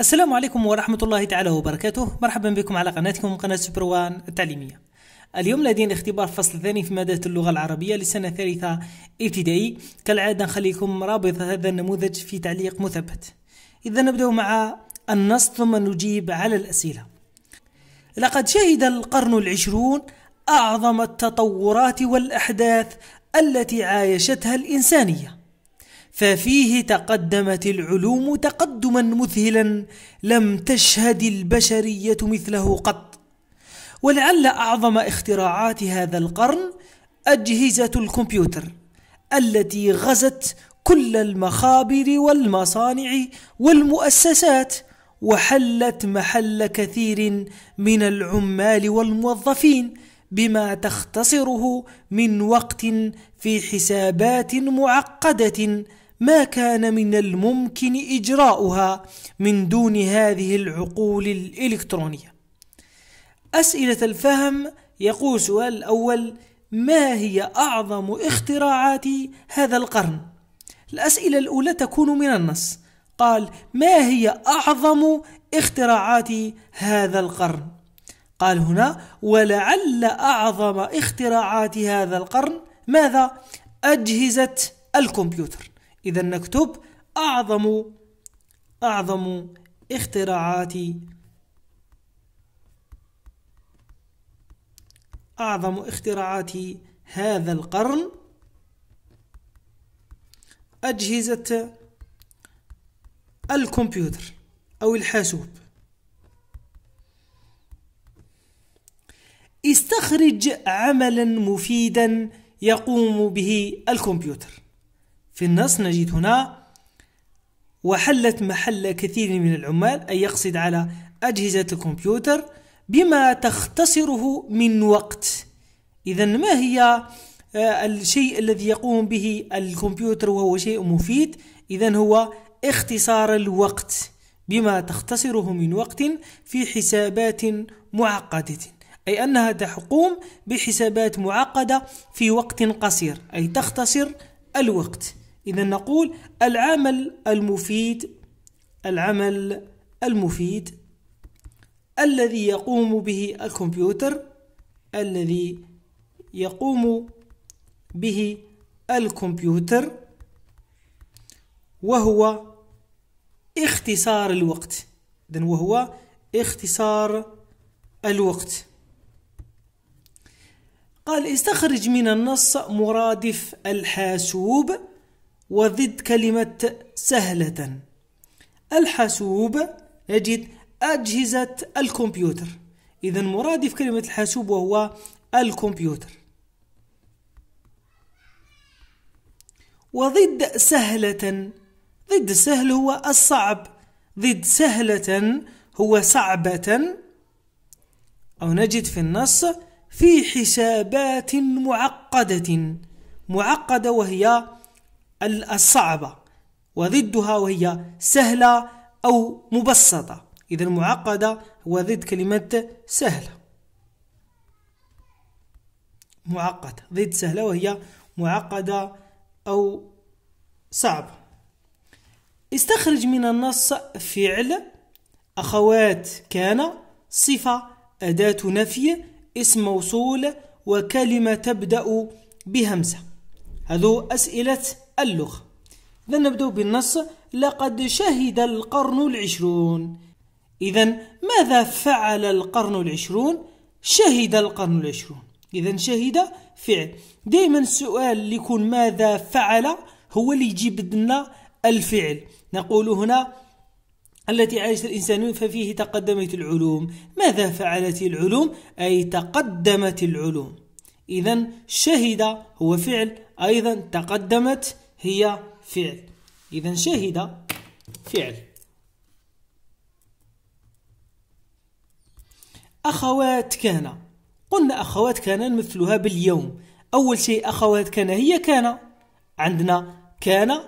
السلام عليكم ورحمة الله تعالى وبركاته مرحبا بكم على قناتكم قناة سوبر وان التعليمية اليوم لدينا اختبار فصل ثاني في مادة اللغة العربية لسنة ثالثة ابتدائي كالعادة نخليكم رابط هذا النموذج في تعليق مثبت إذا نبدأ مع النص ثم نجيب على الأسئلة لقد شهد القرن العشرون أعظم التطورات والأحداث التي عايشتها الإنسانية ففيه تقدمت العلوم تقدما مذهلا لم تشهد البشريه مثله قط ولعل اعظم اختراعات هذا القرن اجهزه الكمبيوتر التي غزت كل المخابر والمصانع والمؤسسات وحلت محل كثير من العمال والموظفين بما تختصره من وقت في حسابات معقده ما كان من الممكن إجراؤها من دون هذه العقول الإلكترونية أسئلة الفهم يقول سؤال الأول ما هي أعظم اختراعات هذا القرن؟ الأسئلة الأولى تكون من النص قال ما هي أعظم اختراعات هذا القرن؟ قال هنا ولعل أعظم اختراعات هذا القرن ماذا؟ أجهزة الكمبيوتر إذا نكتب أعظم أعظم اختراعات أعظم اختراعات هذا القرن أجهزة الكمبيوتر أو الحاسوب استخرج عملا مفيدا يقوم به الكمبيوتر في النص نجد هنا وحلت محل كثير من العمال أي يقصد على أجهزة الكمبيوتر بما تختصره من وقت إذا ما هي آه، الشيء الذي يقوم به الكمبيوتر وهو شيء مفيد إذا هو اختصار الوقت بما تختصره من وقت في حسابات معقدة أي أنها تقوم بحسابات معقدة في وقت قصير أي تختصر الوقت إذا نقول العمل المفيد العمل المفيد الذي يقوم به الكمبيوتر الذي يقوم به الكمبيوتر وهو اختصار الوقت إذن وهو اختصار الوقت قال استخرج من النص مرادف الحاسوب وضد كلمة سهلة الحاسوب نجد أجهزة الكمبيوتر إذا مرادف كلمة الحاسوب وهو الكمبيوتر وضد سهلة ضد سهل هو الصعب ضد سهلة هو صعبة أو نجد في النص في حسابات معقدة معقدة وهي الصعبة وضدها وهي سهلة أو مبسطة إذا معقدة هو ضد كلمة سهلة معقدة ضد سهلة وهي معقدة أو صعبة استخرج من النص فعل أخوات كان صفة أداة نفي اسم موصول وكلمة تبدأ بهمزة هذو أسئلة اللغة إذا نبدأ بالنص لقد شهد القرن العشرون إذا ماذا فعل القرن العشرون؟ شهد القرن العشرون إذا شهد فعل دائما السؤال اللي يكون ماذا فعل هو اللي يجيب لنا الفعل نقول هنا التي عاشت الإنسان ففيه تقدمت العلوم ماذا فعلت العلوم أي تقدمت العلوم إذا شهد هو فعل أيضا تقدمت هي فعل إذا شهد فعل أخوات كان قلنا أخوات كان نمثلها باليوم أول شيء أخوات كان هي كان عندنا كان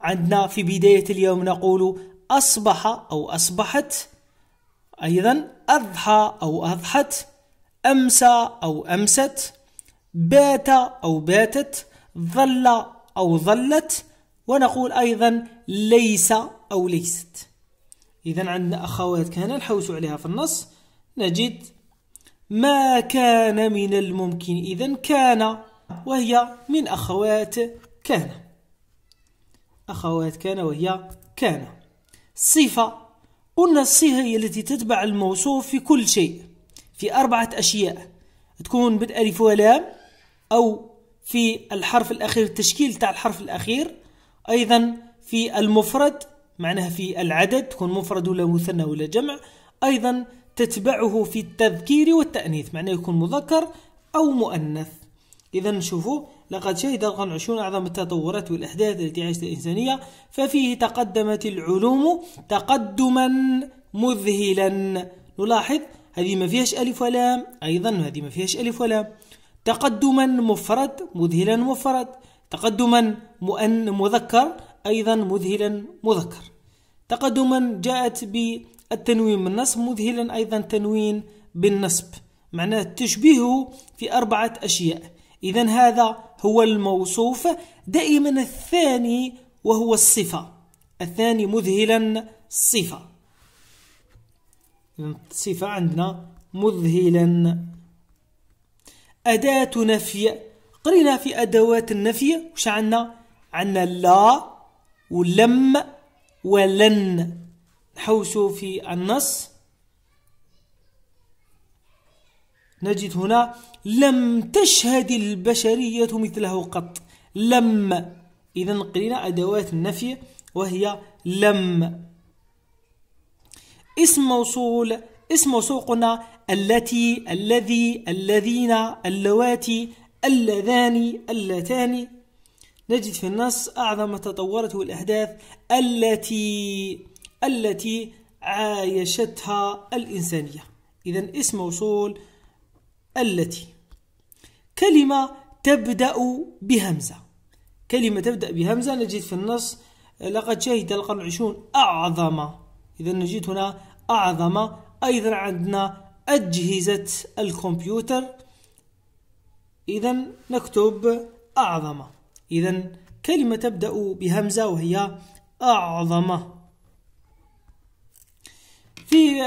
عندنا في بداية اليوم نقول أصبح أو أصبحت أيضا أضحى أو أضحت أمسى أو أمست بات أو باتت ظل أو ظلت ونقول أيضا ليس أو ليست إذا عندنا أخوات كان نحوس عليها في النص نجد ما كان من الممكن إذا كان وهي من أخوات كان أخوات كان وهي كان صفة قلنا الصفة هي التي تتبع الموصوف في كل شيء في أربعة أشياء تكون بالألف ولام أو في الحرف الأخير التشكيل تاع الحرف الأخير أيضا في المفرد معناها في العدد تكون مفرد ولا مثنى ولا جمع أيضا تتبعه في التذكير والتأنيث معناه يكون مذكر أو مؤنث إذا نشوفوا لقد شهد القرن العشرون أعظم التطورات والأحداث التي عاشت الإنسانية ففيه تقدمت العلوم تقدما مذهلا نلاحظ هذه ما فيهاش ألف ولام أيضا هذه ما فيهاش ألف ولام تقدما مفرد مذهلا مفرد تقدما مؤن مذكر أيضا مذهلا مذكر تقدما جاءت بالتنوين بالنصب مذهلا أيضا تنوين بالنصب معناه تشبيهه في أربعة أشياء إذا هذا هو الموصوف دائما الثاني وهو الصفة الثاني مذهلا صفة صفة عندنا مذهلا أداة نفي قرينا في أدوات النفي وش عندنا عندنا لا ولم ولن نحوسوا في النص نجد هنا لم تشهد البشرية مثله قط لم إذا قرينا أدوات النفي وهي لم اسم موصول اسم سوقنا التي الذي الذين اللواتي اللذان اللتان نجد في النص أعظم تطورته الأحداث التي التي عايشتها الإنسانية إذا اسم موصول التي كلمة تبدأ بهمزة كلمة تبدأ بهمزة نجد في النص لقد شهد القرن العشرون أعظم إذا نجد هنا أعظم ايضا عندنا اجهزه الكمبيوتر اذا نكتب اعظم اذا كلمه تبدا بهمزه وهي اعظم في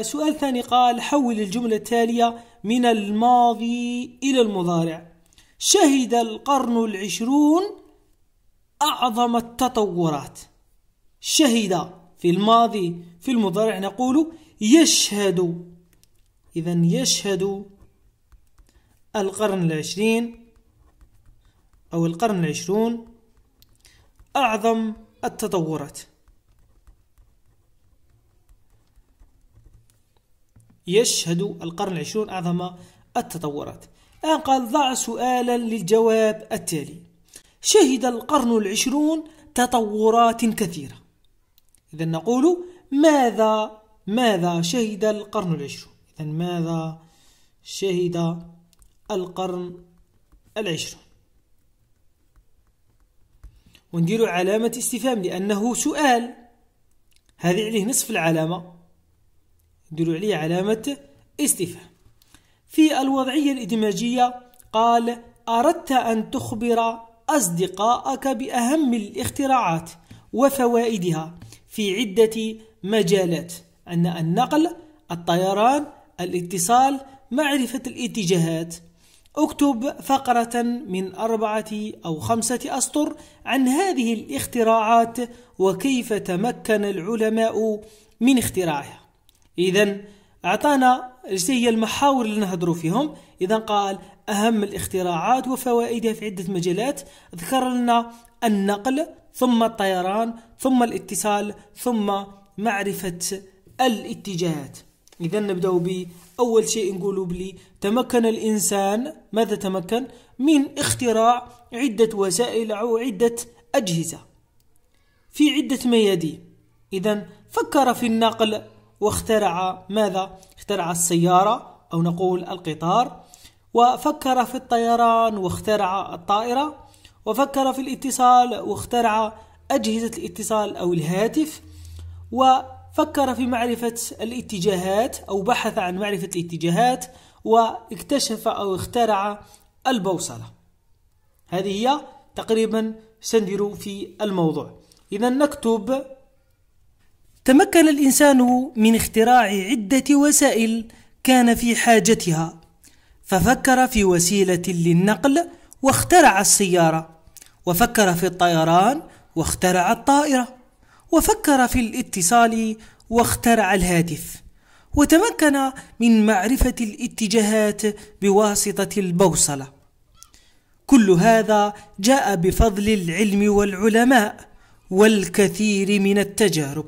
السؤال الثاني قال حول الجمله التاليه من الماضي الى المضارع شهد القرن العشرون أعظم التطورات شهد في الماضي في المضارع نقول يشهد إذا يشهد القرن العشرين أو القرن العشرون أعظم التطورات يشهد القرن العشرون أعظم التطورات الآن قال ضع سؤالا للجواب التالي شهد القرن العشرون تطورات كثيرة إذا نقول ماذا ماذا شهد القرن العشرون إذا ماذا شهد القرن العشرون ونديروا علامة استفهام لأنه سؤال هذه عليه نصف العلامة نديروا عليه علامة استفهام في الوضعية الإدماجية قال أردت أن تخبر أصدقائك بأهم الاختراعات وفوائدها في عدة مجالات أن النقل الطيران الاتصال معرفة الاتجاهات اكتب فقرة من أربعة أو خمسة أسطر عن هذه الاختراعات وكيف تمكن العلماء من اختراعها إذا أعطانا هي المحاور اللي نهضروا فيهم إذا قال أهم الاختراعات وفوائدها في عدة مجالات ذكر لنا النقل ثم الطيران ثم الاتصال ثم معرفة الاتجاهات إذا نبدأ بأول شيء نقوله بلي تمكن الإنسان ماذا تمكن من اختراع عدة وسائل أو عدة أجهزة في عدة ميادين إذا فكر في النقل واخترع ماذا؟ اخترع السيارة أو نقول القطار وفكر في الطيران واخترع الطائرة وفكر في الاتصال واخترع أجهزة الاتصال أو الهاتف و فكر في معرفة الاتجاهات أو بحث عن معرفة الاتجاهات واكتشف أو اخترع البوصلة هذه هي تقريبا سندر في الموضوع إذا نكتب تمكن الإنسان من اختراع عدة وسائل كان في حاجتها ففكر في وسيلة للنقل واخترع السيارة وفكر في الطيران واخترع الطائرة وفكر في الاتصال واخترع الهاتف وتمكن من معرفة الاتجاهات بواسطة البوصلة كل هذا جاء بفضل العلم والعلماء والكثير من التجارب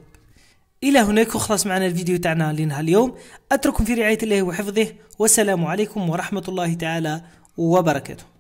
إلى هناك خلاص معنا الفيديو تاعنا لنهار اليوم أترككم في رعاية الله وحفظه والسلام عليكم ورحمة الله تعالى وبركاته